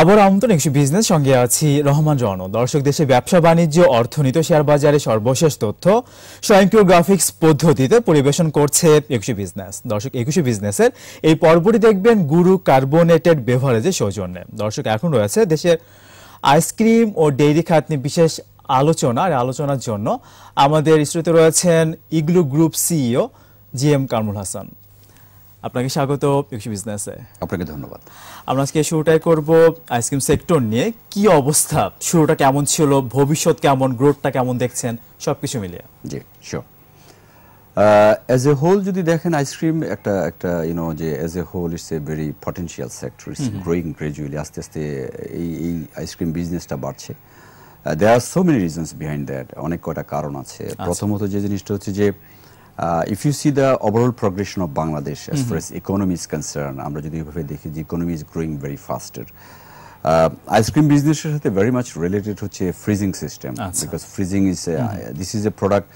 আবার আমন্ত্রণ একশো বিজনেস সঙ্গে আছি রহমান রণ দর্শক দেশে ব্যবসা বাণিজ্য অর্থনীতি শেয়ার বাজারে সর্বশেষ তথ্য স্বয়ংক্রিয় গ্রাফিক্স পদ্ধতিতে পরিবেশন করছে একশো বিজনেস দর্শক একুশে বিজনেসের এই পর্বটি দেখবেন গুরু কার্বোনেটেড বেভারেজের সৌজন্যে দর্শক এখন রয়েছে দেশের আইসক্রিম ও ডেইরি খাত নিয়ে বিশেষ আলোচনা আর আলোচনার জন্য আমাদের স্টুডিওতে রয়েছেন Igloo group CEO G M Kamrul Hasan আপনাকে স্বাগত একশো বিজনেসে আপনাকে ধন্যবাদ আমরা আজকে শুরুটাই করব আইসক্রিম সেক্টর নিয়ে কি অবস্থা শুরুটা কেমন ছিল ভবিষ্যৎ কেমন গ্রোথটা কেমন দেখছেন সব কিছু মিলিয়ে জি শিওর অ্যাজ এ হোল যদি দেখেন আইসক্রিম একটা একটা ইউনো যে as a whole it's a very potential sector it's growing gradually আস্তে আস্তে এই এই আইসক্রিম বিজনেসটা বাড়ছে they are so many reasons behind that অনেক কটা কারণ আছে আচ্ছা। প্রথমত যে জিনিসটা হচ্ছে যে Uh, if you see the overall progression of Bangladesh as mm -hmm. far mm-hmm. as economy is concerned, আমরা যদি এভাবে দেখি যে economy is growing very faster. Ice cream uh, বিজনেসের সাথে ভেরি মাচ রিলেটেড হচ্ছে freezing system because freezing is this is a product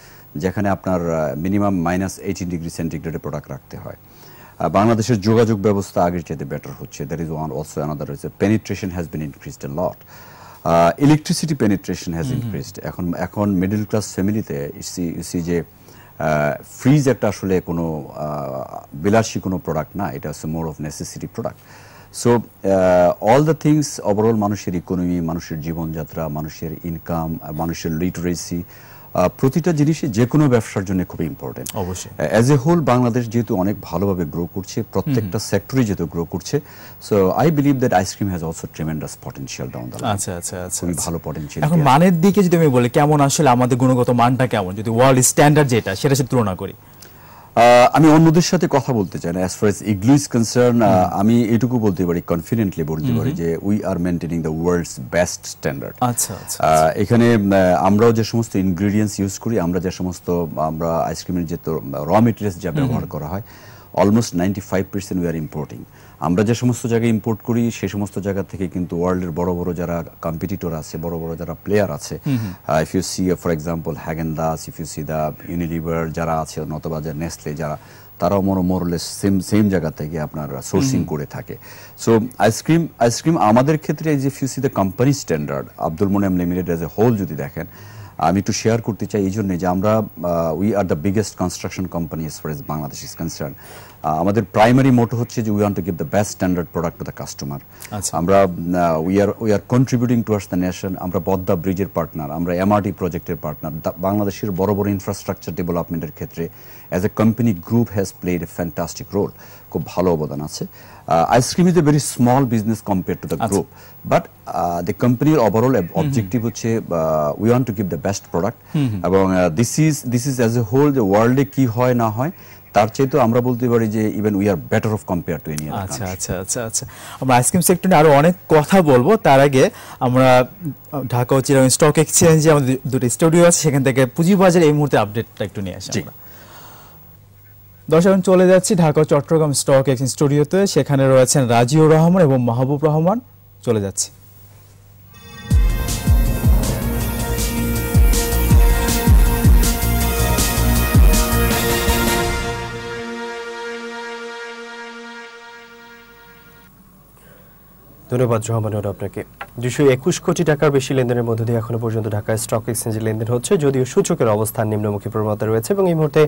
যেখানে আপনার মিনিমাম মাইনাস এইটিন ডিগ্রি সেন্টিগ্রেডে প্রোডাক্ট রাখতে হয় uh, বাংলাদেশের যোগাযোগ ব্যবস্থা আগের চাইতে বেটার হচ্ছে that is one also another হচ্ছে penetration has been increased a lot electricity penetration has increased এখন এখন মিডিল ক্লাস ফ্যামিলিতে ইসি ইসি যে ফ্রিজ একটা আসলে কোনো বিলাসী কোনো প্রোডাক্ট না এটা হচ্ছে more of necessity product so all the things overall মানুষের ইকোনমি মানুষের জীবনযাত্রা মানুষের ইনকাম মানুষের লিটারেসি প্রতিটা জিনিসই যে কোনো ব্যবসার জন্য খুব ইম্পর্টেন্ট অবশ্যই অ্যাজ এ হোল বাংলাদেশ যেহেতু অনেক ভালোভাবে গ্রো করছে প্রত্যেকটা সেক্টরই যেহেতু গ্রো করছে so I believe that ice cream has also tremendous potential down the আচ্ছা আচ্ছা আচ্ছা খুব আচ্ছা। ভালো পটেনশিয়াল এখন মানের দিকে যদি আমি বলি কেমন আসলে আমাদের গুণগত মানটা কেমন যদি ওয়ার্ল্ড স্ট্যান্ডার্ড যেটা সেটা সাথে তুলনা করি আমি অন্যদের সাথে কথা বলতে চাই না as far as Igloo is concern আমি এটুকু বলতে পারি কনফিডেন্টলি বলতে পারি যে we are maintaining the world's best standard আচ্ছা এখানে আমরাও যে সমস্ত ইনগ্রিডিয়েন্টস ইউজ করি আমরা যে সমস্ত আমরা আইসক্রিমের যে র মেটেরিয়ালস যা ব্যবহার করা হয় almost ninety five percent we are importing আমরা যে সমস্ত জায়গায় ইম্পোর্ট করি সেই সমস্ত জায়গা থেকে কিন্তু ওয়ার্ল্ডের বড় বড় যারা কম্পিটিটর আছে বড় বড় যারা প্লেয়ার আছে if you see for example Haagen Dazs if you see the Unilever যারা আছে নতবা যে নেসলে যারা তারাও মোর মোরলেস সেম সেম জায়গা থেকে আপনার সোর্সিং করে থাকে সো আইসক্রিম আইসক্রিম আমাদের ক্ষেত্রে যে you see the company standard Abdul Monem limited as a whole যদি দেখেন আমি একটু শেয়ার করতে চাই এই জন্যে যে আমরা we are the biggest construction company as far as Bangladesh is concern আমাদের প্রাইমারি মোটো হচ্ছে যে we want to give the best standard product to the customer আমরা we are we are contributing towards the nation আমরা পদ্মা ব্রিজের partner আমরা MRT প্রজেক্টের partner বাংলাদেশের বড় বড় ইনফ্রাস্ট্রাকচার ডেভেলপমেন্টের ক্ষেত্রে as a company group has played a fantastic role খুব ভালো অবদান আছে ice cream is a very small business compare to the group but the কোম্পানির ওভারঅল অবজেক্টিভ হচ্ছে we want to give the best product এবং this is this is as a whole the ওয়ার্ল্ডে কি হয় না হয় তার চেয়ে তো আমরা বলতে পারি যে even we are better off compare to anyone আচ্ছা আচ্ছা আচ্ছা আচ্ছা আমরা আইসক্রিম সেক্টর নিয়ে আরো অনেক কথা বলবো তার আগে আমরা ঢাকা ও চিরাং স্টক এক্সচেঞ্জে আমাদের দুটো স্টুডিও আছে সেখান থেকে পুঁজিবাজার এই মুহূর্তে আপডেটটা একটু নিয়ে আসি আমরা দর্শক চলে যাচ্ছি ঢাকা চট্টগ্রাম স্টক এক্সচেঞ্জ স্টুডিওতে সেখানে রয়েছেন রাজিউর রহমান এবং মাহবুব রহমান চলে যাচ্ছি ধন্যবাদ রহমানুর আপনাকে দুশো একুশ কোটি টাকার বেশি লেনদেনের মধ্য দিয়ে এখনো পর্যন্ত ঢাকায় স্টক এক্সচেঞ্জে লেনদেন হচ্ছে যদিও সূচকের অবস্থান নিম্নমুখী প্রবণতা রয়েছে এবং এই মুহূর্তে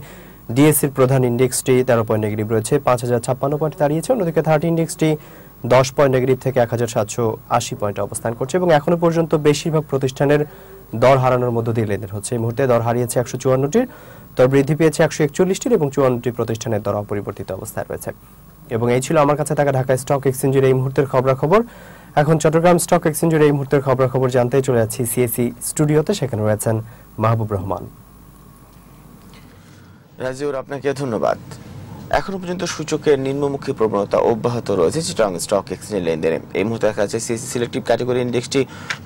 ডিএসসির e প্রধান ইন্ডেক্সটি তেরো পয়েন্ট নেগেটিভ রয়েছে পাঁচ হাজার ছাপ্পান্ন পয়েন্ট দাঁড়িয়েছে অন্যদিকে থার্টি ইন্ডেক্সটি দশ পয়েন্ট নেগেটিভ থেকে এক হাজার সাতশো আশি পয়েন্টে অবস্থান করছে এবং এখনো পর্যন্ত বেশিরভাগ প্রতিষ্ঠানের দর হারানোর মধ্য দিয়ে লেনদেন হচ্ছে এই মুহূর্তে দর হারিয়েছে একশো চুয়ান্নটির দর বৃদ্ধি পেয়েছে একশো একচল্লিশটির এবং চুয়ান্নটি প্রতিষ্ঠানের দর অপরিবর্তিত অবস্থায় রয়েছে এবং এই ছিল আমার কাছে থাকা ঢাকা স্টক এক্সচেঞ্জের এই মুহূর্তের খবরাখবর এখন চট্টগ্রাম স্টক এক্সচেঞ্জের এই মুহূর্তের খবরাখবর জানতে চলে যাচ্ছি সিএসি স্টুডিওতে সেখানে রয়েছেন মাহবুব রহমান রাজিউর আপনাকে ধন্যবাদ এখনো পর্যন্ত সূচকের নিম্নমুখী প্রবণতা অব্যাহত রয়েছে চিটাং স্টক এক্সচেঞ্জ লেনদেনে এই মুহূর্তে দেখা যাচ্ছে সিএসি সিলেক্টিভ ক্যাটাগরি ইন্ডেক্সটি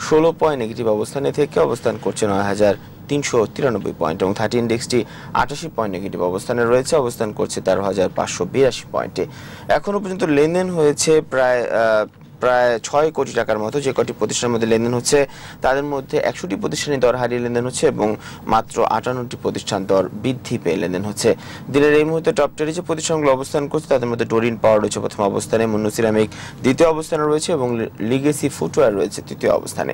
ষোলো পয়েন্ট নেগেটিভ অবস্থানে থেকে অবস্থান করছে নয় হাজার তিনশো তিরানব্বই পয়েন্ট এবং থার্টি ইন্ডেক্সটি আটাশি পয়েন্ট নেগেটিভ অবস্থানে রয়েছে অবস্থান করছে তেরো হাজার পাঁচশো বিরাশি পয়েন্টে এখনও পর্যন্ত লেনদেন হয়েছে প্রায় প্রায় ছয় কোটি টাকার মতো যে কটি প্রতিষ্ঠানের মধ্যে লেনদেন হচ্ছে তাদের মধ্যে একশোটি প্রতিষ্ঠানে দর হারিয়ে লেনদেন হচ্ছে এবং মাত্র আটান্নটি প্রতিষ্ঠান দর বৃদ্ধি পেয়ে লেনদেন হচ্ছে দিনের এই মুহূর্তে টপ টেনে যে প্রতিষ্ঠানগুলো অবস্থান করছে তাদের মধ্যে ডোরিন পাওয়ার রয়েছে প্রথম অবস্থানে মুন্নু সিরামিক দ্বিতীয় অবস্থানে রয়েছে এবং লিগেসি ফুটওয়্যার রয়েছে তৃতীয় অবস্থানে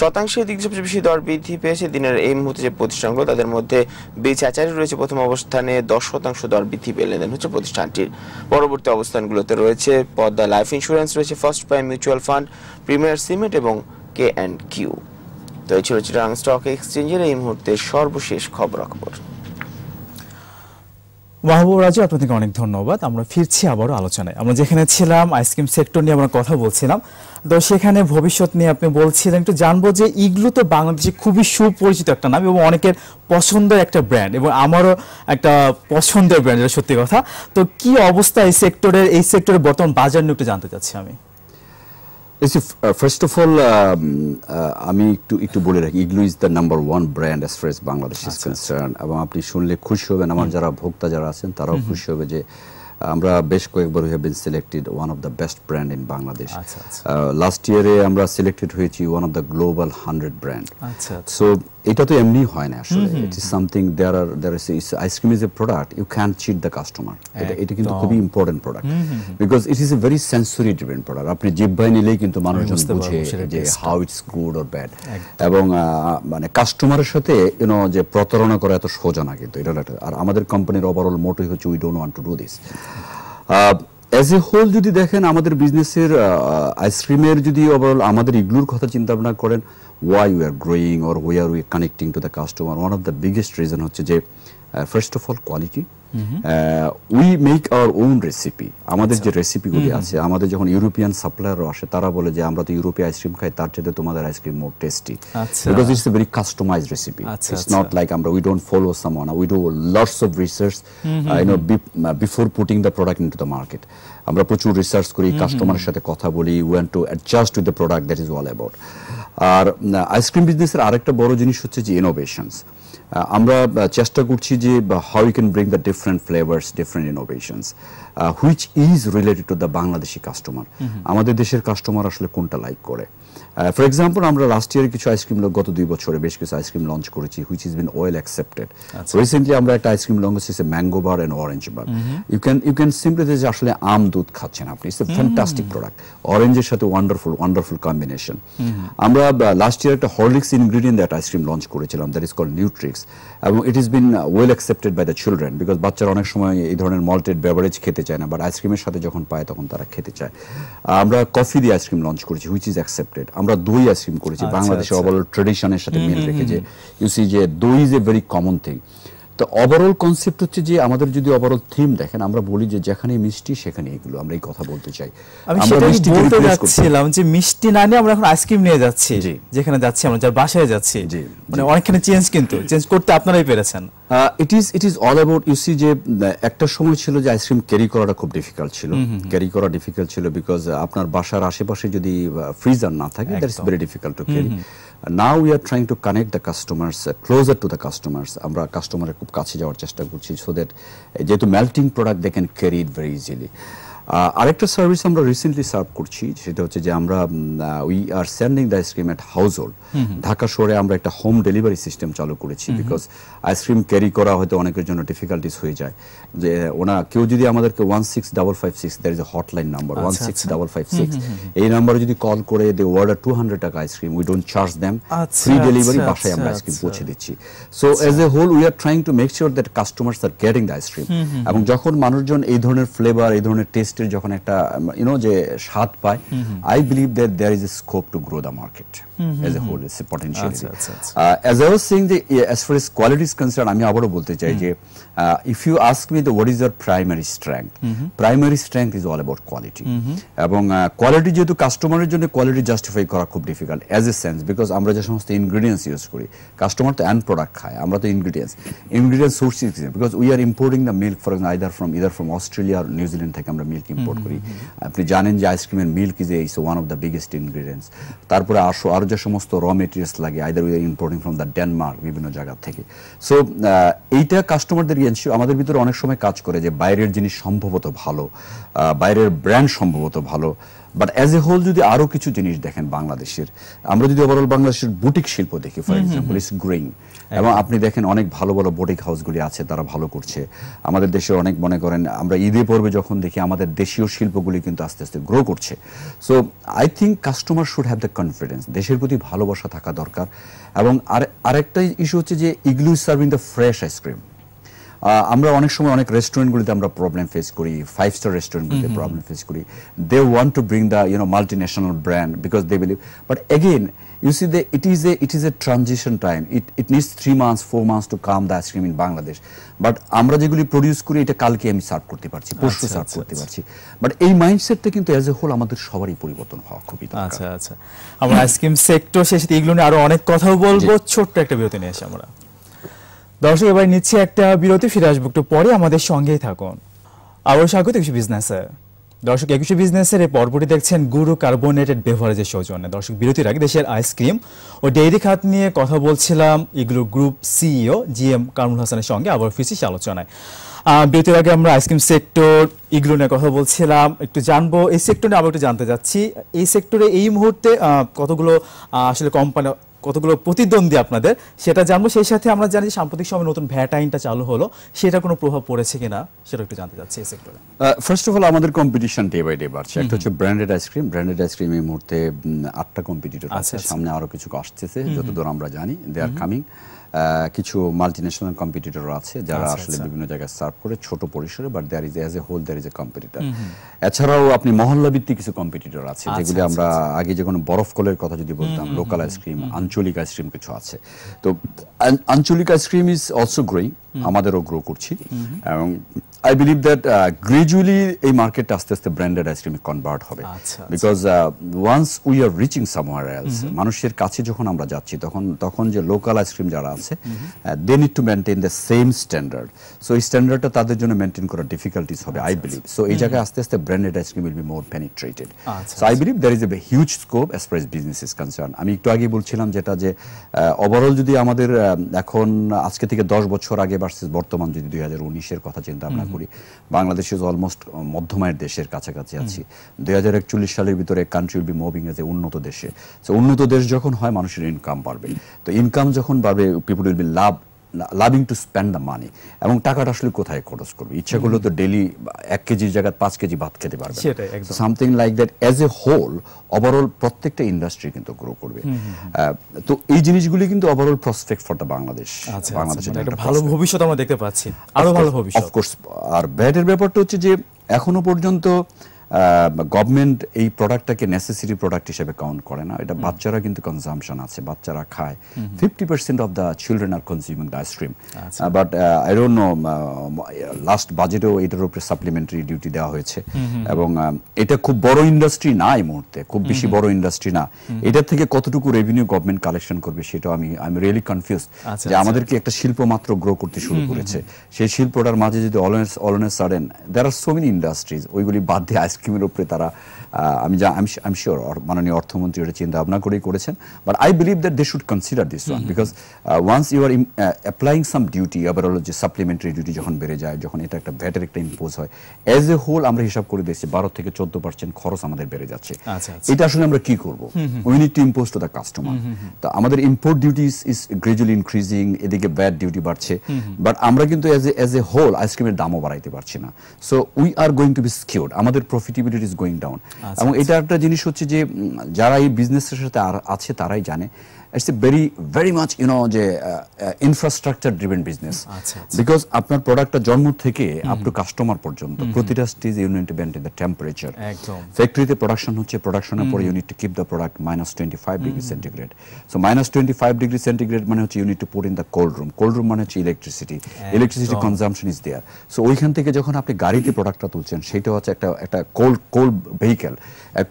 শতাংশের দিক সবচেয়ে বেশি দর বৃদ্ধি পেয়েছে দিনের এই মুহূর্তে যে প্রতিষ্ঠানগুলো তাদের মধ্যে বিচ আচারি রয়েছে প্রথম অবস্থানে দশ শতাংশ দর বৃদ্ধি পেয়ে লেনদেন হচ্ছে প্রতিষ্ঠানটির পরবর্তী অবস্থানগুলোতে রয়েছে পদ্মা লাইফ ইন্স্যুরেন্স রয়েছে first prime mutual fund premier cement এবং কে অ্যান্ড কিউ তো এই ছিল চিটাং স্টক এক্সচেঞ্জের এই মুহূর্তে সর্বশেষ খবর খবর মাহবুব রাজু আপনাদেরকে অনেক ধন্যবাদ আমরা ফিরছি আবারও আলোচনায় আমরা যেখানে ছিলাম আইসক্রিম সেক্টর নিয়ে আমরা কথা বলছিলাম তো সেখানে ভবিষ্যৎ নিয়ে আপনি বলছিলেন একটু জানবো যে ইগলু তো বাংলাদেশে খুবই সুপরিচিত একটা নাম এবং অনেকের পছন্দের একটা ব্র্যান্ড এবং আমারও একটা পছন্দের ব্র্যান্ড এটা সত্যি কথা তো কি অবস্থা এই সেক্টরের এই সেক্টরের বর্তমান বাজার নিয়ে একটু জানতে চাচ্ছি আমি ফার্স্ট অফ অল আমি একটু একটু বলে রাখি Igloo is the number one brand as far as Bangladesh is concern এবং আপনি শুনলে খুশি হবেন আমার যারা ভোক্তা যারা আছেন তারাও খুশি হবে যে আমরা বেশ কয়েকবার have been selected one of the best brand in Bangladesh last ইয়ারে আমরা সিলেক্টেড হয়েছি one of the global hundred brand so এটা তো এমনি হয় না আসলে it is something there are there is ice cream is a product you can cheat the customer এটা এটা কিন্তু খুবই important product because it is a very sensory depend product আপনি জিব্বাই নিলেই কিন্তু মানুষজন বুঝে যে how it's good or bad এবং মানে কাস্টমারের সাথে ইউনো যে প্রতারণা করা এত সোজা না কিন্তু এটা আর আমাদের কোম্পানির ওভারঅল মোটই হচ্ছে we don't want to do this as a whole যদি দেখেন আমাদের বিজনেসের আইসক্রিমের যদি ওভারঅল আমাদের ইগলুর কথা চিন্তা ভাবনা করেন why you are growing or why are we connecting to the customer one of the biggest reason হচ্ছে যে first of all quality we make our own recipe আমাদের আচ্ছা। যে রেসিপিগুলি আছে আমাদের যখন ইউরোপিয়ান সাপ্লায়ারও আসে তারা বলে যে আমরা তো ইউরোপীয় আইসক্রিম খাই তার চেয়ে তোমাদের ice cream more tasty because it's a very customize recipe it's not like আমরা we don't follow someone we do lots of research I know before putting the product into the market আমরা প্রচুর research করি কাস্টমারের সাথে কথা বলি one to adjust with the product that is all about আর ice cream uh, বিজনেসের আরেকটা বড় জিনিস হচ্ছে যে ইনোভেশনস আমরা চেষ্টা করছি যে how you can bring the different flavours different innovations which is related to the Bangladeshi customer আমাদের দেশের কাস্টমার আসলে কোনটা লাইক করে ফর uh, এক্সাম্পল আমরা লাস্ট ইয়ারে কিছু আইসক্রিম গত দুই বছরে বেশ কিছু আইসক্রিম লঞ্চ করেছি which is been well accepted recently আমরা একটা আইসক্রিম লঞ্চ করেছি mango bar and orange bar you can you can simply যে আসলে আম দুধ খাচ্ছেন আপনি ইটস এ ফ্যান্টাস্টিক প্রোডাক্ট অরেঞ্জের সাথে ওয়ান্ডারফুল ওয়ান্ডারফুল কম্বিনেশন আমরা লাস্ট uh, ইয়ার একটা হরলিক্স ইনগ্রিডিয়েন্ট একটা আইসক্রিম লঞ্চ করেছিলাম দ্যাট ইজ কল নিউট্রিক্স এবং it is been well accepted by the children because বাচ্চারা অনেক সময় এই ধরনের মল্টেড বেভারেজ খেতে চায় না বাট আইসক্রিমের সাথে যখন পায় তখন তারা খেতে চায় আমরা কফি দিয়ে আইসক্রিম লঞ্চ করেছি হুইচ ইজ অ্যাকসেপ্টেড আমরা দই আইসক্রিম করেছি বাংলাদেশের অবল ট্রেডিশনের সাথে মিল রেখে যে ইউ সি যে doi is a very common thing তো ওভারঅল কনসেপ্ট হচ্ছে যে আমাদের যদি ওভারঅল থিম দেখেন আমরা বলি যে যেখানে মিষ্টি সেখানে এগুলো আমরা এই কথা বলতে চাই আমি মিষ্টি বলতে যাচ্ছিলাম যে মিষ্টি না নিয়ে আমরা এখন আইসক্রিম নিয়ে যাচ্ছি যেখানে যাচ্ছি আমরা যার বাসায় যাচ্ছি মানে অনেকখানি চেঞ্জ কিন্তু চেঞ্জ করতে আপনারাই পেরেছেন it is it is all about you see যে একটা সময় ছিল যে আইসক্রিম ক্যারি করাটা খুব ডিফিকাল্ট ছিল ক্যারি করা ডিফিকাল্ট ছিল বিকজ আপনার বাসার আশেপাশে যদি ফ্রিজার না থাকে that is very difficult to carry And now we are trying to connect the customers uh, closer to the customers. আমরা কাস্টমারের খুব কাছে যাওয়ার চেষ্টা করছি so that uh, যেহেতু melting product they can carry it very easily. আরেকটা service আমরা রিসেন্টলি সার্ভ করছি সেটা হচ্ছে যে আমরা we are sending the ice cream at household Dhaka শহরে আমরা একটা হোম ডেলিভারি সিস্টেম চালু করেছি বিকজ আইসক্রিম ক্যারি করা হয়তো অনেকের জন্য ডিফিকাল্টিস হয়ে যায় যে ওনা কেউ যদি আমাদেরকে one six double five six there is a hotline number one six double five six এই নাম্বারে যদি কল করে they order two hundred taka ice cream we don't charge them free delivery বাসায় আমরা আইসক্রিম আচ্ছা। পৌঁছে দিচ্ছি so as a whole we are trying to make sure that customers are getting the ice cream এবং যখন মানুষজন এই ধরনের ফ্লেভার এই ধরনের টেস্ট ইন্ডাস্ট্রি যখন একটা ইউনো যে স্বাদ পায় I believe that there is a scope to grow the market as a whole is potentially as I was saying the as far as quality is concern আমি আবারও বলতে চাই যে Uh, if you ask me the what is your primary strength mm -hmm. primary strength is all about quality mm-hmm. এবং quality uh, যেহেতু কাস্টমারের জন্য quality justify করা খুব difficult as a sense because আমরা যে সমস্ত ইনগ্রিডিয়েন্টস ইউজ করি কাস্টমার তো অ্যান্ড প্রোডাক্ট খায় আমরা তো ingredients ingredients source because we are importing the milk for either from either from Australia আর নিউজিল্যান্ড থেকে আমরা মিল্ক ইম্পোর্ট mm-hmm. করি আপনি জানেন যে আইসক্রিমের milk is is one of the biggest ingredients তারপরে আসো আর যে সমস্ত র মেটেরিয়ালস লাগে either we are importing from the Denmark বিভিন্ন জায়গা থেকে সো uh, এইটা কাস্টমারদেরকে এজেন্সি আমাদের ভিতরে অনেক সময় কাজ করে যে বাইরের জিনিস সম্ভবত ভালো বাইরের ব্র্যান্ড সম্ভবত ভালো বাট অ্যাজ এ হোল যদি আরও কিছু জিনিস দেখেন বাংলাদেশের আমরা যদি ওভারঅল বাংলাদেশের বুটিক শিল্প দেখি ফর এক্সাম্পল ইস গ্রোয়িং এবং আপনি দেখেন অনেক ভালো ভালো বুটিক হাউসগুলি আছে তারা ভালো করছে আমাদের দেশের অনেক মনে করেন আমরা ঈদে পর্বে যখন দেখি আমাদের দেশীয় শিল্পগুলি কিন্তু আস্তে আস্তে গ্রো করছে so I think customer should have the confidence দেশের প্রতি ভালোবাসা থাকা দরকার এবং আর আরেকটা ইস্যু হচ্ছে যে Igloo is serving the fresh ice cream আমরা অনেক সময় অনেক রেস্টুরেন্টগুলিতে আমরা প্রবলেম ফেস করি ফাইভ স্টার রেস্টুরেন্টগুলিতে প্রবলেম ফেস করি they want to bring the you know multinational brand because they believe but again you see they it is a it is a transition time it it needs three months four months to come the ice cream in Bangladesh but আমরা যেগুলি produce করি এটা কালকে আমি serve করতে পারছি পরশু serve আচ্ছা, আচ্ছা, করতে আচ্ছা। পারছি বাট এই মাইন্ডসেটটা কিন্তু অ্যাজ এ হোল আমাদের সবারই পরিবর্তন হওয়া খুবই আচ্ছা আচ্ছা আমরা আইসক্রিম সেক্টর শেষে এগুলো নিয়ে আরো অনেক কথাও বলবো ছোট্ট একটা বিরতি নিয়ে এসে আমরা দর্শক এবার নিচ্ছি একটা বিরতি ফিরে আসবো একটু পরে আমাদের সঙ্গেই থাকুন আবার স্বাগত একুশে বিজনেসে দর্শক একুশে বিজনেসের এই পর্বটি দেখছেন গুরু কার্বোনেটেড বেভারেজের সৌজন্যে দর্শক বিরতির আগে দেশের আইসক্রিম ও ডেইরি খাত নিয়ে কথা বলছিলাম Igloo group CEO G M Kamrul হাসানের সঙ্গে আবার ফিরছি আলোচনায় বিরতির আগে আমরা আইসক্রিম সেক্টর ইগলু নিয়ে কথা বলছিলাম একটু জানবো এই সেক্টর নিয়ে আবার একটু জানতে চাচ্ছি এই সেক্টরে এই মুহূর্তে কতগুলো আসলে কোম্পানি কতগুলো প্রতিদ্বন্দ্বী আপনাদের সেটা জানবো সেই সাথে আমরা জানি সাম্প্রতিক সময় নতুন ভ্যাট আইনটা চালু হলো সেটা কোনো প্রভাব পড়েছে কিনা সেটা একটু জানতে চাচ্ছি এই সেক্টরে ফার্স্ট অফ অল আমাদের কম্পিটিশন ডে বাই ডে বাড়ছে একটা হচ্ছে ব্র্যান্ডেড আইসক্রিম ব্র্যান্ডেড আইসক্রিম এই মুহূর্তে আটটা কম্পিটিটর আচ্ছা, আছে আচ্ছা। সামনে আরো কিছু আসতেছে যতদূর আমরা জানি দে আর কামিং কিছু মাল্টি কম্পিটিটর আছে যারা আচ্ছা, আসলে আচ্ছা। বিভিন্ন জায়গায় সার্ভ করে ছোট পরিসরে but there is as a whole there is a competitor এছাড়াও আপনি মহল্লা ভিত্তিক কিছু কম্পিটিটর আছে আচ্ছা, যেগুলি আমরা আগে যে কোনো বরফ কলের কথা যদি বলতাম লোকাল আইসক্রিম আঞ্চলিক আইসক্রিম কিছু আছে তো আঞ্চলিক আইসক্রিম ইজ অলসো গ্রোয়িং আমাদেরও গ্রো করছি এবং আই বিলিভ দ্যাট গ্রেজুয়ালি এই মার্কেটটা আস্তে আস্তে ব্র্যান্ডেড আইসক্রিমে কনভার্ট হবে because once we are reaching somewhere else মানুষের কাছে যখন আমরা যাচ্ছি তখন তখন যে লোকাল আইসক্রিম যারা আছে they need to maintain the same standard so এই স্ট্যান্ডার্ডটা তাদের জন্য মেনটেন করা ডিফিকাল্টিস হবে আই বিলিভ সো এই জায়গায় আস্তে আস্তে branded ice cream will be more penetrated so I believe there is a huge scope as far business is concern আমি একটু আগে বলছিলাম যেটা যে ওভারঅল uh, যদি আমাদের um, এখন uh, আজকে থেকে দশ বছর আগে ভার্সেস বর্তমান যদি দুই হাজার উনিশের কথা চিন্তা ভাবনা করি বাংলাদেশ ইজ অলমোস্ট uh, মধ্যমায়ের দেশের কাছাকাছি আছি দুই হাজার একচল্লিশ সালের ভিতরে country will be moving as a উন্নত দেশে সো উন্নত দেশ যখন হয় মানুষের ইনকাম বাড়বে তো ইনকাম যখন বাড়বে people will be love loving to spend the money এবং টাকাটা আসলে কোথায় খরচ করবে ইচ্ছা করলে তো ডেলি এক কেজির জায়গায় পাঁচ কেজি ভাত খেতে পারবে something like that as a whole overall প্রত্যেকটা ইন্ডাস্ট্রি কিন্তু গ্রো করবে তো এই জিনিসগুলি কিন্তু overall prospect for the Bangladesh বাংলাদেশের মানে ভালো ভবিষ্যৎ আমরা দেখতে পাচ্ছি আরো ভালো ভবিষ্যৎ অফকোর্স আর ব্যাটের ব্যাপারটা হচ্ছে যে এখনো পর্যন্ত গভর্নমেন্ট এই প্রোডাক্টটাকে নেসেসারি প্রোডাক্ট হিসেবে কাউন্ট করে না এটা বাচ্চারা কিন্তু কনজামশন আছে বাচ্চারা খায় fifty percent of the children are consuming the ice cream but I don't know last বাজেটেও এটার উপরে সাপ্লিমেন্টারি ডিউটি দেওয়া হয়েছে এবং um, এটা খুব বড় ইন্ডাস্ট্রি না এই মুহূর্তে খুব বেশি বড় ইন্ডাস্ট্রি না এটার থেকে কতটুকু রেভিনিউ গভর্নমেন্ট কালেকশন করবে সেটাও আমি এম রিয়েলি কনফিউজ যে আচ্ছা। আমাদেরকে একটা শিল্প মাত্র গ্রো করতে শুরু করেছে সেই শিল্পটার মাঝে যদি অলনেস অলনেস সারেন there are so many industries ওইগুলি বাদ দিয়ে আইসক্রিম স্কিমের উপরে তারা আমি যা আমি শিওর মাননীয় অর্থমন্ত্রী ওটা চিন্তা ভাবনা করেই করেছেন but I believe that they should consider this one because once you are applying some duty আবার হলো যে সাপ্লিমেন্টারি ডিউটি যখন বেড়ে যায় যখন এটা একটা ভ্যাটের একটা ইম্পোজ হয় অ্যাজ এ হোল আমরা হিসাব করে দিয়েছি বারো থেকে চোদ্দ পার্সেন্ট খরচ আমাদের বেড়ে যাচ্ছে আচ্ছা, আচ্ছা। এটা আসলে আমরা কি করবো we need to impose to the customer তো আমাদের import duty is gradually increasing এদিকে ব্যাড ডিউটি বাড়ছে বাট আমরা কিন্তু as a as a whole আইসক্রিমের দামও বাড়াইতে পারছি না so we are going to be secured আমাদের profit profitability is going down এবং আচ্ছা। এটা একটা জিনিস হচ্ছে যে যারা এই বিজনেসের সাথে আছে তারাই জানে it's a very very much you যে ইনফ্রাস্ট্রাকচার ড্রিভেন বিজনেস বিকজ আপনার প্রোডাক্টটা জন্ম থেকে আপ টু কাস্টমার পর্যন্ত প্রতিটা stage you need depend in the temperature ফ্যাক্টরিতে প্রোডাকশন হচ্ছে প্রোডাকশনের পরে you need to keep the product minus twenty five degree centigrade so minus twenty five degree centigrade মানে হচ্ছে you need to put in the cold room cold room মানে হচ্ছে electricity electricity consumption is there so ওইখান থেকে যখন আপনি গাড়িতে প্রোডাক্টটা তুলছেন সেটা হচ্ছে একটা একটা কোল্ড কোল্ড ভেহিকেল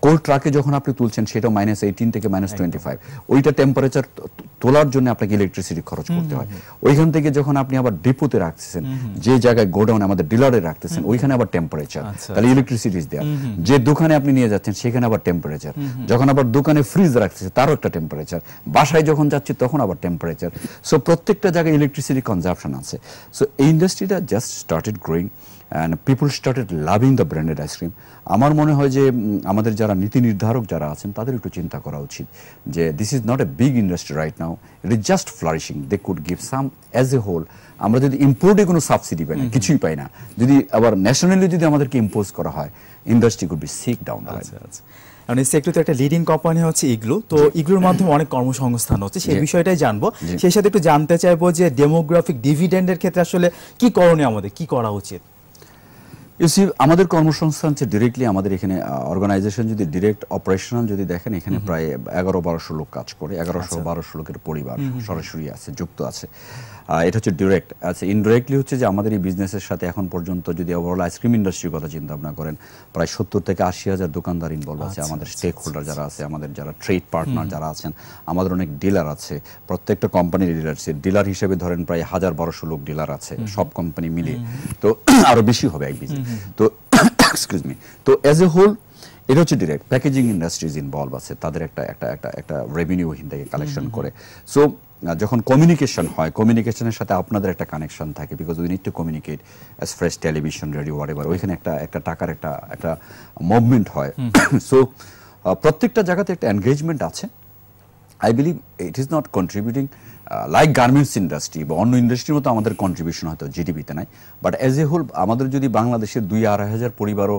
কোল্ড ট্রাকে যখন আপনি তুলছেন সেটা মাইনাস এইটিন থেকে মাইনাস টোয়েন্টি ফাইভ ওইটা টেম্পারেচার টেম্পারেচার তোলার জন্য আপনাকে ইলেকট্রিসিটি খরচ করতে হয় ওইখান থেকে যখন আপনি আবার ডিপোতে রাখতেছেন যে জায়গায় গোডাউন আমাদের ডিলারে রাখতেছেন ওইখানে আবার টেম্পারেচার আচ্ছা, তাহলে ইলেকট্রিসিটি দেওয়া আচ্ছা। যে দোকানে আপনি নিয়ে যাচ্ছেন সেখানে আবার টেম্পারেচার যখন আবার দোকানে ফ্রিজ রাখতেছে তারও একটা টেম্পারেচার বাসায় যখন যাচ্ছে তখন আবার টেম্পারেচার সো প্রত্যেকটা জায়গায় ইলেকট্রিসিটি কনজাপশন আছে সো এই ইন্ডাস্ট্রিটা just started growing and people started loving the branded ice cream আমার মনে হয় যে আমাদের যারা নীতি নির্ধারক যারা আছেন তাদের একটু চিন্তা করা উচিত যে this is not a big industry right now it is just flourishing they could give some as a whole আমরা যদি ইম্পোর্টে কোনো সাবসিডি পাই না কিছুই পাই না যদি আবার ন্যাশনালি যদি আমাদেরকে ইম্পোজ করা হয় industry could be sick down আচ্ছা আচ্ছা মানে একটা লিডিং কোম্পানি হচ্ছে ইগলু তো ইগলুর মাধ্যমে অনেক কর্মসংস্থান হচ্ছে সেই বিষয়টাই জানবো সেই সাথে একটু জানতে চাইবো যে ডেমোগ্রাফিক ডিভিডেন্ডের ক্ষেত্রে আসলে কি করণীয় আমাদের কি করা উচিত ইউসি আমাদের কর্মসংস্থান হচ্ছে ডিরেক্টলি আমাদের এখানে অর্গানাইজেশন যদি ডিরেক্ট অপারেশনাল যদি দেখেন এখানে প্রায় এগারো বারোশো লোক কাজ করে এগারোশো আচ্ছা। বারোশো লোকের পরিবার সরাসরি আছে যুক্ত আছে এটা হচ্ছে ডিরেক্ট আচ্ছা ইনডিরেক্টলি হচ্ছে যে আমাদের এই বিজনেসের সাথে এখন পর্যন্ত যদি ওভারঅল আইসক্রিম ইন্ডাস্ট্রির কথা চিন্তা ভাবনা করেন প্রায় সত্তর থেকে আশি হাজার দোকানদার ইনভলভ আছে আচ্ছা, আমাদের স্টেক আচ্ছা, হোল্ডার আচ্ছা। যারা আছে আমাদের যারা ট্রেড পার্টনার যারা আছেন আমাদের অনেক ডিলার আছে প্রত্যেকটা কোম্পানির ডিলার আছে ডিলার হিসেবে ধরেন প্রায় হাজার বারোশো লোক ডিলার আছে সব কোম্পানি মিলিয়ে তো আরও বেশি হবে এক বিজনেস তো এক্সকিউজ মি তো অ্যাজ এ হোল এটা হচ্ছে ডিরেক্ট প্যাকেজিং ইন্ডাস্ট্রিজ ইনভলভ আছে তাদের একটা একটা একটা একটা রেভিনিউ এখান থেকে কালেকশন করে সো যখন কমিউনিকেশন হয় কমিউনিকেশনের সাথে আপনাদের একটা কানেকশন থাকে because we need to communicate as fresh television radio whatever ওইখানে একটা একটা টাকার একটা একটা মুভমেন্ট হয় সো প্রত্যেকটা জায়গাতে একটা এনগেজমেন্ট আছে I believe it is not contributing like garments industry বা অন্য ইন্ডাস্ট্রির মতো আমাদের কন্ট্রিবিউশন হয়তো জিডিপিতে নাই বাট অ্যাজ এ হোল আমাদের যদি বাংলাদেশের দুই আড়াই হাজার পরিবারও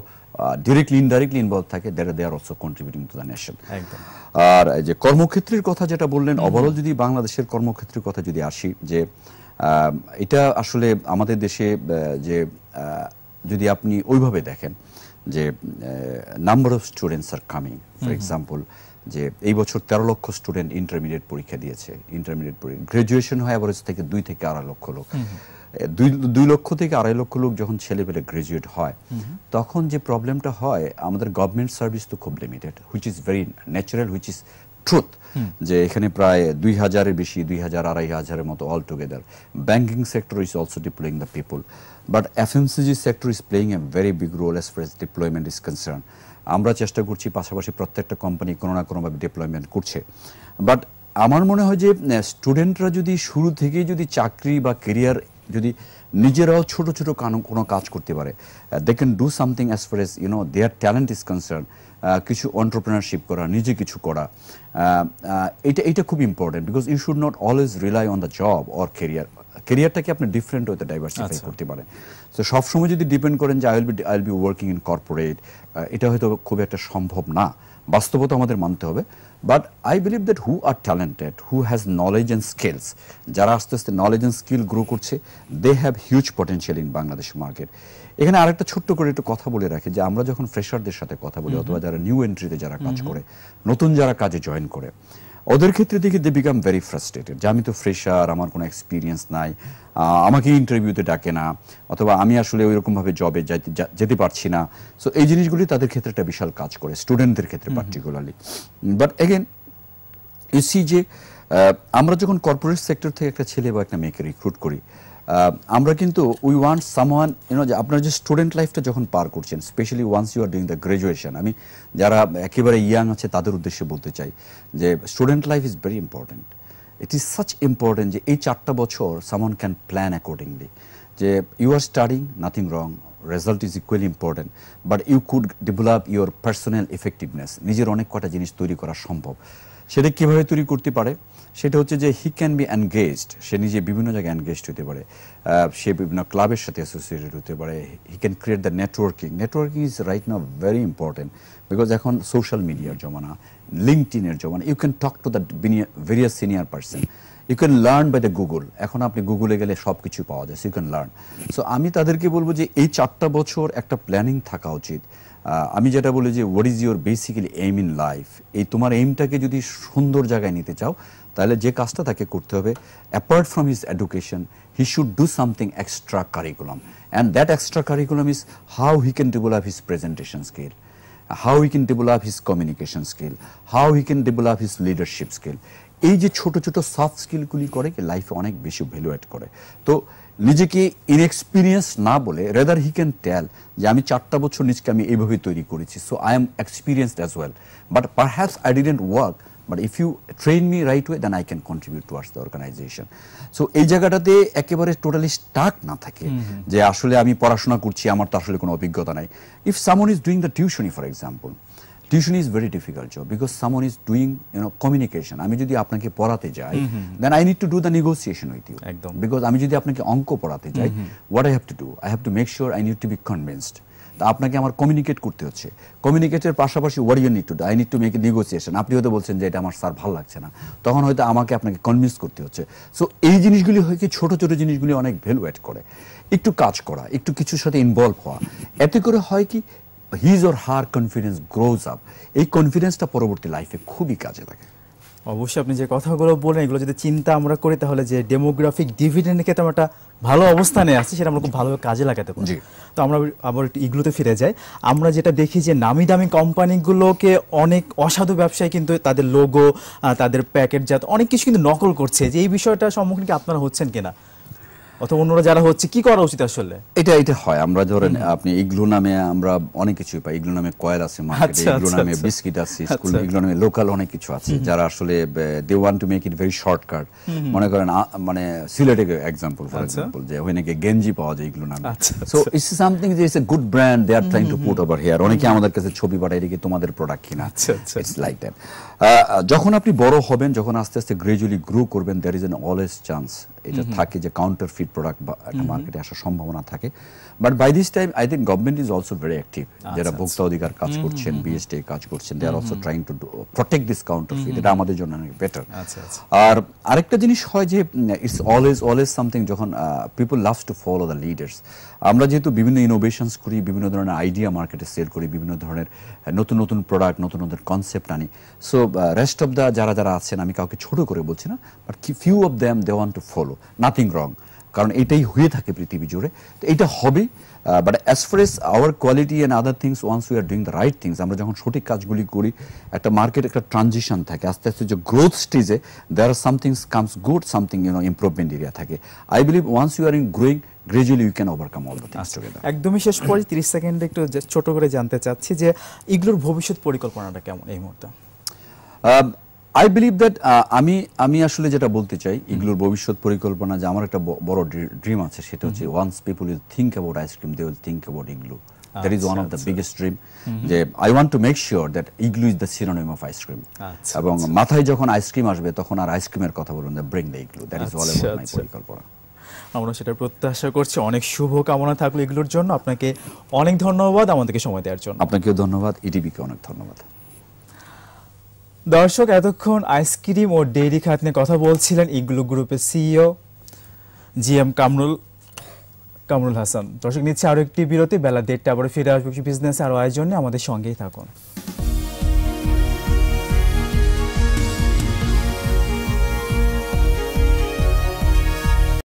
ডিরেক্টলি ইনডাইরেক্টলি ইনভলভ থাকে that they are also contributing to the nation আর যে কর্মক্ষেত্রের কথা যেটা বললেন ওভারঅল যদি বাংলাদেশের কর্মক্ষেত্রের কথা যদি আসি যে এটা আসলে আমাদের দেশে যে যদি আপনি ওইভাবে দেখেন যে number of students are coming for example যে এই বছর তেরো লক্ষ স্টুডেন্ট ইন্টারমিডিয়েট পরীক্ষা দিয়েছে ইন্টারমিডিয়েট পরীক্ষা গ্রাজুয়েশন হয় অ্যাভারেজ থেকে দুই থেকে আড়াই লক্ষ লোক দুই লক্ষ থেকে আড়াই লক্ষ লোক যখন পেলে গ্রাজুয়েট হয় তখন যে প্রবলেমটা হয় আমাদের গভর্নমেন্ট সার্ভিস তো খুব limited which is very natural which is truth যে এখানে প্রায় দুই হাজারের বেশি দুই হাজার আড়াই হাজারের মতো all together banking sector is also ডিপ্লয়িং the people but MCG sector is playing a very big role S fur deployment is concern আমরা চেষ্টা করছি পাশাপাশি প্রত্যেকটা কোম্পানি কোনো না কোনোভাবে ডিপ্লয়মেন্ট করছে বাট আমার মনে হয় যে স্টুডেন্টরা যদি শুরু থেকেই যদি চাকরি বা কেরিয়ার যদি নিজেরাও ছোট ছোট কোনো কাজ করতে পারে they can do something as far as you know their talent is concern কিছু অন্টারপ্রিনারশিপ করা নিজে কিছু করা এটা এটা খুব important because you should not always rely on the job or career কেরিয়ারটাকে আপনি ডিফারেন্ট ওয়েতে ডাইভার্সিফাই করতে পারেন তো সবসময় যদি ডিপেন্ড করেন যে I will be I will be working in corporate এটা হয়তো খুব একটা সম্ভব না বাস্তবতা আমাদের মানতে হবে but I believe that who are talented who has knowledge and skills যারা আস্তে আস্তে নলেজ অ্যান্ড স্কিল গ্রো করছে they have huge potential in Bangladesh market এখানে আরেকটা ছোট্ট করে একটু কথা বলে রাখি যে আমরা যখন ফ্রেশারদের সাথে কথা বলি অথবা যারা নিউ এন্ট্রিতে যারা কাজ করে নতুন যারা কাজে জয়েন করে ওদের ক্ষেত্রে দেখি দে বিকাম ভেরি ফ্রাস্ট্রেটেড যে আমি তো ফ্রেশার আমার কোনো এক্সপিরিয়েন্স নাই আমাকে ইন্টারভিউতে ডাকে না অথবা আমি আসলে ওই রকমভাবে জবে যেতে পারছি না সো এই জিনিসগুলি তাদের ক্ষেত্রে একটা বিশাল কাজ করে স্টুডেন্টদের ক্ষেত্রে particularly but again you see যে আমরা যখন কর্পোরেট সেক্টর থেকে একটা ছেলে বা একটা মেয়েকে রিক্রুট করি আমরা কিন্তু উই ওয়ান্ট সামওয়ান ইউনো যে আপনার যে স্টুডেন্ট লাইফটা যখন পার করছেন specially once you are doing the graduation আমি যারা একেবারে ইয়াং আছে তাদের উদ্দেশ্যে বলতে চাই যে student life is very important it is such important যে এই চারটা বছর সামওয়ান ক্যান প্ল্যান অ্যাকর্ডিংলি যে you are studying nothing wrong result is equally important but you could develop your personal effectiveness নিজের অনেক কটা জিনিস তৈরি করা সম্ভব সেটা কিভাবে তৈরি করতে পারে সেটা হচ্ছে যে হি ক্যান বি এনগেজড সে নিজে বিভিন্ন জায়গায় এনগেজড হতে পারে সে বিভিন্ন ক্লাবের সাথে অ্যাসোসিয়েটেড হতে পারে he can create the networking networking is right now very important because এখন সোশ্যাল মিডিয়ার জমানা লিঙ্কড ইনের জমানা you can talk to the various senior person you can learn by the Google এখন আপনি গুগলে গেলে সব কিছু পাওয়া যায় so you can learn so আমি তাদেরকে বলবো যে এই চারটা বছর একটা প্ল্যানিং থাকা উচিত আমি যেটা বলি যে what is your basically aim in life এই তোমার এইমটাকে যদি সুন্দর জায়গায় নিতে চাও তাহলে যে কাজটা তাকে করতে হবে apart from his education he should do something extra curriculum and that extra curriculum is how he can develop his presentation skill how he can develop his communication skill how he can develop his leadership skill এই যে ছোট ছোট soft স্কিলগুলি করে লাইফে অনেক বেশি value add করে তো নিজেকে ইনএক্সপিরিয়েন্স না বলে রেদার হি ক্যান টেল যে আমি চারটা বছর নিজকে আমি এইভাবে তৈরি করেছি so I am experienced as well but perhaps I didn't work but if you train me right way then I can contribute towards the organisation so এই জায়গাটাতে একেবারে টোটালি স্টাক না থাকে যে আসলে আমি পড়াশোনা করছি আমার তো আসলে কোনো অভিজ্ঞতা নাই if someone is doing the টিউশনি for example tuition is very difficult job because someone is doing you know communication আমি যদি আপনাকে পড়াতে যাই then I need to do the negotiation with you একদম বিকজ আমি যদি আপনাকে অঙ্ক পড়াতে যাই what I have to do I have to make sure I need to be convinced তা আপনাকে আমার কমিউনিকেট করতে হচ্ছে কমিউনিকেটের পাশাপাশি where you need to do I need to make a negotiation আপনি হয়তো বলছেন যে এটা আমার স্যার ভালো লাগছে না তখন হয়তো আমাকে আপনাকে কনভিন্স করতে হচ্ছে সো এই জিনিসগুলি হয় কি ছোটো ছোটো জিনিসগুলি অনেক ভ্যালু অ্যাড করে একটু কাজ করা একটু কিছুর সাথে ইনভলভ হওয়া এতে করে হয় কি his or her confidence grows up এই কনফিডেন্সটা পরবর্তী লাইফে খুবই কাজে লাগে অবশ্যই আপনি যে কথাগুলো বলেন এগুলো যদি চিন্তা আমরা করি তাহলে যে ডেমোগ্রাফিক ডিভিডেন্ড ক্ষেত্রে আমরা একটা ভালো অবস্থানে আছি সেটা আমরা খুব ভালোভাবে কাজে লাগাতে পারি তো আমরা আবার এগুলোতে ফিরে যাই আমরা যেটা দেখি যে নামি দামি কোম্পানিগুলোকে অনেক অসাধু ব্যবসায়ী কিন্তু তাদের লোগো তাদের প্যাকেটজাত অনেক কিছু কিন্তু নকল করছে যে এই বিষয়টা সম্মুখীন কি আপনারা হচ্ছেন কিনা অথবা অন্যরা যারা হচ্ছে কি করা উচিত আসলে এটা এটা হয় আমরা ধরেন আপনি ইগলু নামে আমরা অনেক কিছু পাই ইগলু নামে কয়েল আছে আচ্ছা, আচ্ছা, মার্কেটে আচ্ছা। ইগলু নামে বিস্কিট আছে স্কুল ইগলু নামে লোকাল অনেক কিছু আছে যারা আসলে they want to make it very shortcut মনে করেন মানে সিলেটে এক্সাম্পল ফর এক্সাম্পল যে ওখানে গিয়ে গেঞ্জি পাওয়া যায় ইগলু নামে সো ইটস সামথিং যে it's a good brand they are trying to put over here অনেকে আমাদের কাছে ছবি পাঠায় এদিকে তোমাদের প্রোডাক্ট কিনা আচ্ছা ইটস লাইক দ্যাট যখন আপনি বড় হবেন যখন আস্তে আস্তে গ্রেজুয়ালি গ্রো করবেন there is an always chance এটা থাকে যে কাউন্টার ফিট প্রোডাক্ট বা একটা মার্কেটে আসার সম্ভাবনা থাকে but by this time I think government is also very active যারা আচ্ছা। ভোক্তা অধিকার কাজ করছেন বিএসটি কাজ করছেন they are also trying to protect this counterfeit এটা আমাদের জন্য অনেক বেটার আচ্ছা, আচ্ছা। আর আরেকটা জিনিস হয় যে ইটস অলওয়েজ অলওয়েজ সামথিং যখন people loves to follow the leaders আমরা যেহেতু বিভিন্ন ইনোভেশনস করি বিভিন্ন ধরনের আইডিয়া মার্কেটে সেল করি বিভিন্ন ধরনের নতুন নতুন প্রোডাক্ট নতুন নতুন কনসেপ্ট আনি সো রেস্ট অফ দ্য যারা যারা আছেন আমি কাউকে ছোট করে বলছি না but few of them they want to follow nothing wrong কারণ এটাই হয়ে থাকে পৃথিবী জুড়ে তো এটা হবে but as far as our quality and other things once we are doing the right things আমরা যখন সঠিক কাজগুলি করি একটা মার্কেট একটা ট্রানজিশন থাকে আস্তে আস্তে যে গ্রোথ স্টেজে there are somethings comes good something you know improvement area থাকে I believe once you are in growing gradually you can overcome all the things together একদমই শেষ পরে 30 সেকেন্ডে একটু ছোট করে জানতে চাচ্ছি যে ইগলোর ভবিষ্যৎ পরিকল্পনাটা কেমন এই মুহূর্তে আই বিলিভ দ্যাট আমি আমি আসলে যেটা বলতে চাই ইগলোর ভবিষ্যৎ পরিকল্পনা যে আমার একটা বড় ড্রিম আছে সেটা হচ্ছে once people will think about ice cream they will think about Igloo that is one of the biggest dream যে I want to make sure that Igloo is the synonym of ice cream এবং আচ্ছা। মাথায় যখন ice cream আসবে তখন আর আইসক্রিমের কথা বলুন the bring the Igloo that is all about my পরিকল্পনা আমরা সেটা প্রত্যাশা করছি অনেক শুভ কামনা থাকলো এগুলোর জন্য আপনাকে অনেক ধন্যবাদ আমাদেরকে সময় দেওয়ার জন্য আপনাকেও ধন্যবাদ ইটিভিকে e অনেক ধন্যবাদ দর্শক এতক্ষণ আইসক্রিম ও ডেইরি খাত নিয়ে কথা বলছিলেন ইগলু গ্রুপের CEO e G M Kamrul Kamrul Hasan দর্শক নিচ্ছে আরও একটি বিরতি বেলা দেড়টা আবার ফিরে আসবে বিজনেস আরও আয়োজনে আমাদের সঙ্গেই থাকুন